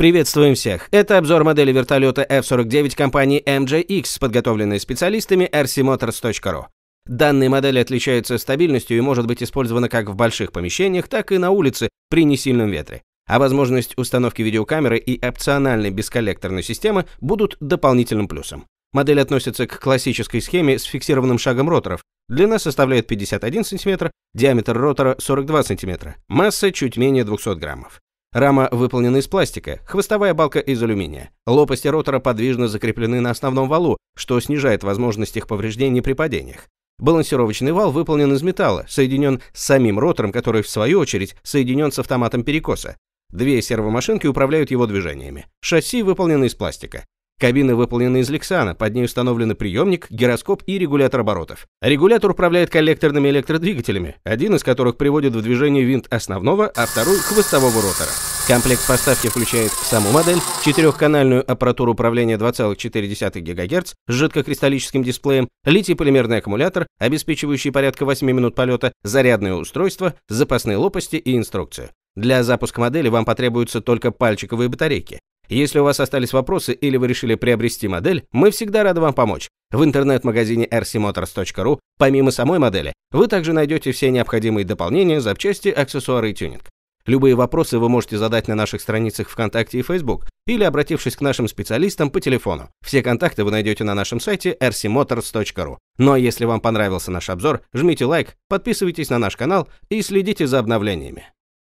Приветствуем всех! Это обзор модели вертолета F-49 компании MJX, подготовленный специалистами rcmotors.ru. Данная модель отличается стабильностью и может быть использована как в больших помещениях, так и на улице при несильном ветре. А возможность установки видеокамеры и опциональной бесколлекторной системы будут дополнительным плюсом. Модель относится к классической схеме с фиксированным шагом роторов. Длина составляет 51 см, диаметр ротора 42 см, масса чуть менее 200 граммов. Рама выполнена из пластика, хвостовая балка из алюминия. Лопасти ротора подвижно закреплены на основном валу, что снижает возможность их повреждений при падениях. Балансировочный вал выполнен из металла, соединен с самим ротором, который, в свою очередь, соединен с автоматом перекоса. Две сервомашинки управляют его движениями. Шасси выполнено из пластика. Кабина выполнена из лексана, под ней установлены приемник, гироскоп и регулятор оборотов. Регулятор управляет коллекторными электродвигателями, один из которых приводит в движение винт основного, а второй – хвостового ротора. Комплект поставки включает саму модель, четырехканальную аппаратуру управления 2,4 ГГц с жидкокристаллическим дисплеем, литий-полимерный аккумулятор, обеспечивающий порядка 8 минут полета, зарядное устройство, запасные лопасти и инструкцию. Для запуска модели вам потребуются только пальчиковые батарейки. Если у вас остались вопросы или вы решили приобрести модель, мы всегда рады вам помочь. В интернет-магазине rcmotors.ru, помимо самой модели, вы также найдете все необходимые дополнения, запчасти, аксессуары и тюнинг. Любые вопросы вы можете задать на наших страницах ВКонтакте и Facebook или обратившись к нашим специалистам по телефону. Все контакты вы найдете на нашем сайте rcmotors.ru. Ну а если вам понравился наш обзор, жмите лайк, подписывайтесь на наш канал и следите за обновлениями.